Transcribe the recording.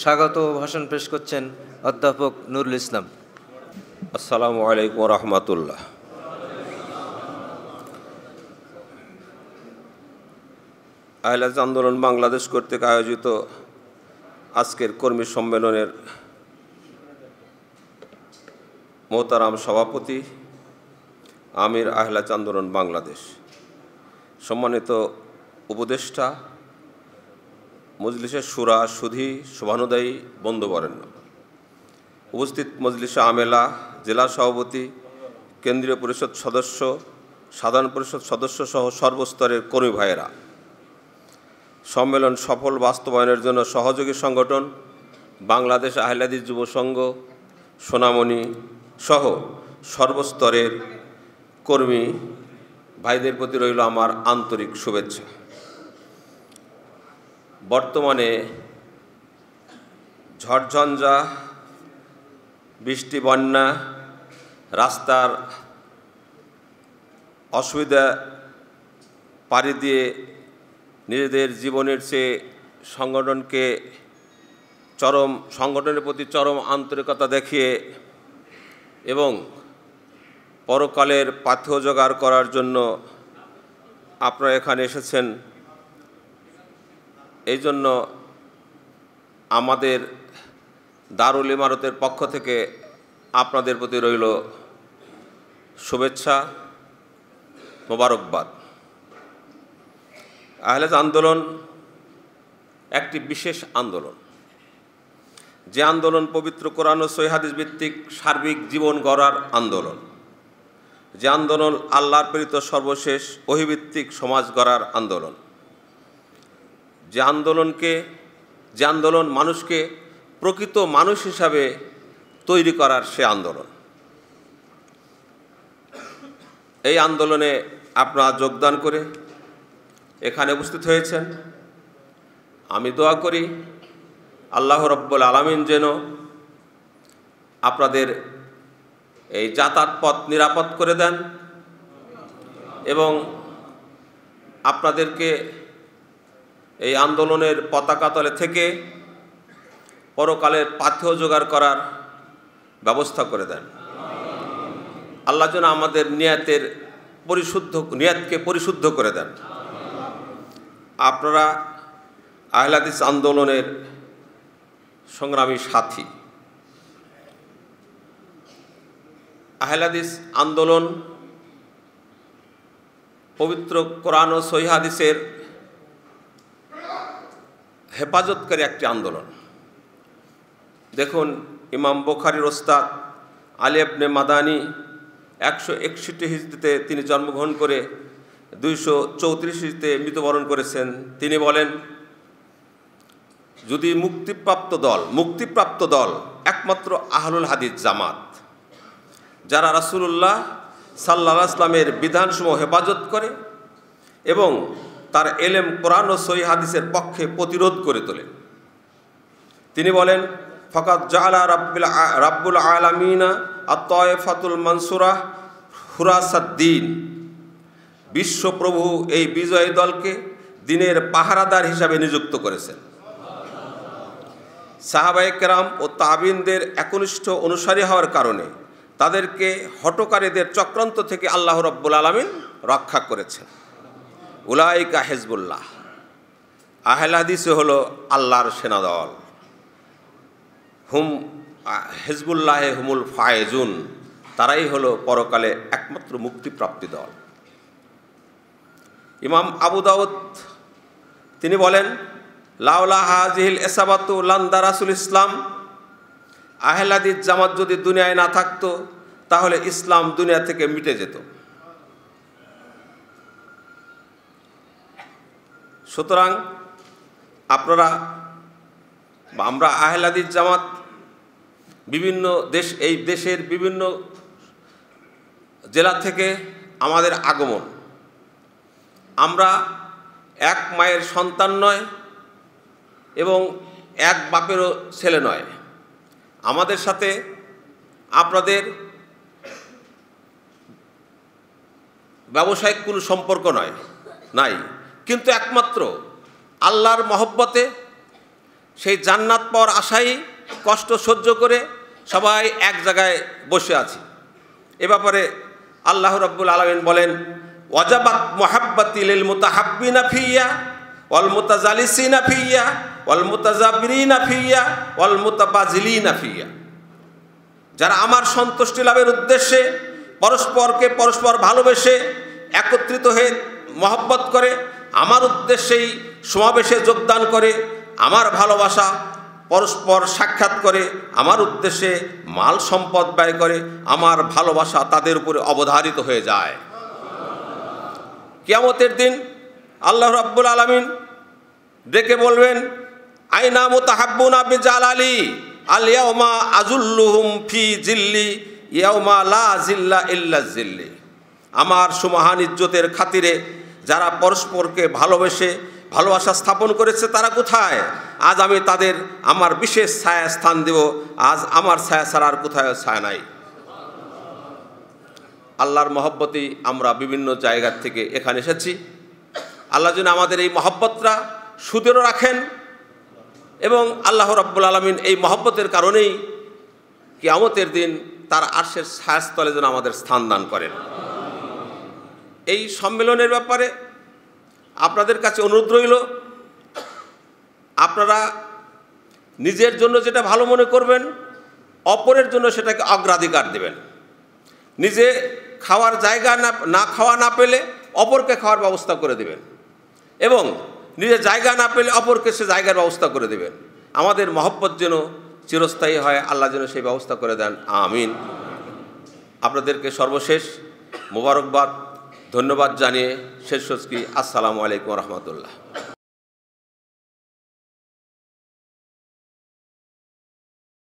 স্বাগত ভাষণ পেশ করছেন অধ্যাপক নুরুল ইসলাম আসসালামু আলাইকুম রহমতুল্লাহ আহলাজ আন্দোলন বাংলাদেশ কর্তৃক আয়োজিত আজকের কর্মী সম্মেলনের মোহতারাম সভাপতি আমির আহলাজ আন্দোলন বাংলাদেশ সম্মানিত উপদেষ্টা মজলিশের সুরা সুধি শোভানুদায়ী বন্ধুবরেণ্য উপস্থিত মজলিসে আমেলা জেলা সভাপতি কেন্দ্রীয় পরিষদ সদস্য সাধারণ পরিষদ সদস্য সহ সর্বস্তরের কর্মী ভাইয়েরা সম্মেলন সফল বাস্তবায়নের জন্য সহযোগী সংগঠন বাংলাদেশ আহলাদি যুব সংঘ সোনামণি সহ সর্বস্তরের কর্মী ভাইদের প্রতি রইল আমার আন্তরিক শুভেচ্ছা বর্তমানে ঝড়ঝঞ্ঝা বৃষ্টি বন্যা রাস্তার অসুবিধা পাড়ি দিয়ে নিজেদের জীবনের চেয়ে সংগঠনকে চরম সংগঠনের প্রতি চরম আন্তরিকতা দেখিয়ে এবং পরকালের পাথ্য জোগাড় করার জন্য আপনারা এখানে এসেছেন এই জন্য আমাদের দারুল ইমারতের পক্ষ থেকে আপনাদের প্রতি রইল শুভেচ্ছা মোবারকবাদ আহলেজ আন্দোলন একটি বিশেষ আন্দোলন যে আন্দোলন পবিত্র কোরআন ও সৈহাদিস ভিত্তিক সার্বিক জীবন গড়ার আন্দোলন যে আন্দোলন আল্লাহর প্রেরিত সর্বশেষ অহিভিত্তিক সমাজ গড়ার আন্দোলন যে আন্দোলনকে যে আন্দোলন মানুষকে প্রকৃত মানুষ হিসাবে তৈরি করার সে আন্দোলন এই আন্দোলনে আপনারা যোগদান করে এখানে উপস্থিত হয়েছেন আমি দোয়া করি আল্লাহ রব্বুল আলমিন যেন আপনাদের এই যাতায়াত পথ নিরাপদ করে দেন এবং আপনাদেরকে এই আন্দোলনের পতাকা তলে থেকে পরকালের পাথেও জোগাড় করার ব্যবস্থা করে দেন আল্লাহ যেন আমাদের নিয়াতের পরিশুদ্ধ নিয়াতকে পরিশুদ্ধ করে দেন আপনারা আহলাদিস আন্দোলনের সংগ্রামী সাথী আহলাদিস আন্দোলন পবিত্র কোরআন ও সহিহাদিসের হেফাজতকারী একটি আন্দোলন দেখুন ইমাম বোখারির ওস্তাদ আলেবনে মাদানি একশো একষট্টি হিজড়িতে তিনি জন্মগ্রহণ করে দুইশো চৌত্রিশ হিজড়িতে মৃত্যুবরণ করেছেন তিনি বলেন যদি মুক্তিপ্রাপ্ত দল মুক্তিপ্রাপ্ত দল একমাত্র আহলুল হাদিস জামাত যারা রাসুলুল্লাহ সাল্লা ইসলামের বিধানসমূহ হেফাজত করে এবং তার এলেম কোরআন ও সই হাদিসের পক্ষে প্রতিরোধ করে তোলে তিনি বলেন ফকাত জালা রাব্বুল রাব্বুল আলামিনা আতয়েফাতুল মনসুরাহ হুরাসাদ্দিন বিশ্বপ্রভু এই বিজয়ী দলকে দিনের পাহারাদার হিসাবে নিযুক্ত করেছেন সাহাবায়কেরাম ও তাবিনদের একনিষ্ঠ অনুসারী হওয়ার কারণে তাদেরকে হটকারীদের চক্রান্ত থেকে আল্লাহ রব্বুল আলমিন রক্ষা করেছেন উলাইকা হেজবুল্লাহ আহলাদিস হল আল্লাহর সেনাদল হুম হেজবুল্লাহে হুমুল ফায়েজুন তারাই হল পরকালে একমাত্র মুক্তিপ্রাপ্তি দল ইমাম আবু দাউদ তিনি বলেন লাউলা হাজিহিল এসাবাতু লান্দা রাসুল ইসলাম আহলাদিস জামাত যদি দুনিয়ায় না থাকতো তাহলে ইসলাম দুনিয়া থেকে মিটে যেত সুতরাং আপনারা আমরা আহলাদির জামাত বিভিন্ন দেশ এই দেশের বিভিন্ন জেলা থেকে আমাদের আগমন আমরা এক মায়ের সন্তান নয় এবং এক বাপেরও ছেলে নয় আমাদের সাথে আপনাদের ব্যবসায়িক কোনো সম্পর্ক নয় নাই কিন্তু একমাত্র আল্লাহর মহব্বতে সেই জান্নাত পর আশাই কষ্ট সহ্য করে সবাই এক জায়গায় বসে আছি এ ব্যাপারে আল্লাহ রব্বুল আলমিন বলেন ওয়াজাবাত মোহাব্বাতিল মোতাহাব্বিনা ফিয়া অল মোতাজালিসিনা ফিয়া অল মোতাজাবিনা ফিয়া অল মোতাবাজিলিনা ফিয়া যারা আমার সন্তুষ্টি লাভের উদ্দেশ্যে পরস্পরকে পরস্পর ভালোবেসে একত্রিত হয়ে মহব্বত করে আমার উদ্দেশ্যেই সমাবেশে যোগদান করে আমার ভালোবাসা পরস্পর সাক্ষাৎ করে আমার উদ্দেশ্যে মাল সম্পদ ব্যয় করে আমার ভালোবাসা তাদের উপরে অবধারিত হয়ে যায় কেমতের দিন আল্লাহ রাব্বুল আলমিন ডেকে বলবেন আইনা মোতাহাব্বুন আবি জাল আলী আল ইয়াউমা আজুল্লুহুম ফি জিল্লি ইয়াউমা লা জিল্লা ইল্লা জিল্লি আমার সুমহান ইজ্জতের খাতিরে যারা পরস্পরকে ভালোবেসে ভালোবাসা স্থাপন করেছে তারা কোথায় আজ আমি তাদের আমার বিশেষ ছায়া স্থান দেব আজ আমার ছায়া ছাড়া আর কোথায় ছায়া নাই আল্লাহর মহব্বতেই আমরা বিভিন্ন জায়গার থেকে এখানে এসেছি আল্লাহ যেন আমাদের এই মহব্বতটা সুদেরও রাখেন এবং আল্লাহ রব্বুল আলমিন এই মহব্বতের কারণেই কেয়ামতের দিন তার আর্শের ছায়াস্থলে যেন আমাদের স্থান দান করেন এই সম্মেলনের ব্যাপারে আপনাদের কাছে অনুরোধ রইল আপনারা নিজের জন্য যেটা ভালো মনে করবেন অপরের জন্য সেটাকে অগ্রাধিকার দেবেন নিজে খাওয়ার জায়গা না না খাওয়া না পেলে অপরকে খাওয়ার ব্যবস্থা করে দেবেন এবং নিজের জায়গা না পেলে অপরকে সে জায়গার ব্যবস্থা করে দেবেন আমাদের মহব্বত যেন চিরস্থায়ী হয় আল্লাহ যেন সেই ব্যবস্থা করে দেন আমিন আপনাদেরকে সর্বশেষ মোবারকবাদ ধন্যবাদ জানিয়ে শেষ সস্কি আসসালামু আলাইকুম রহমতুল্লাহ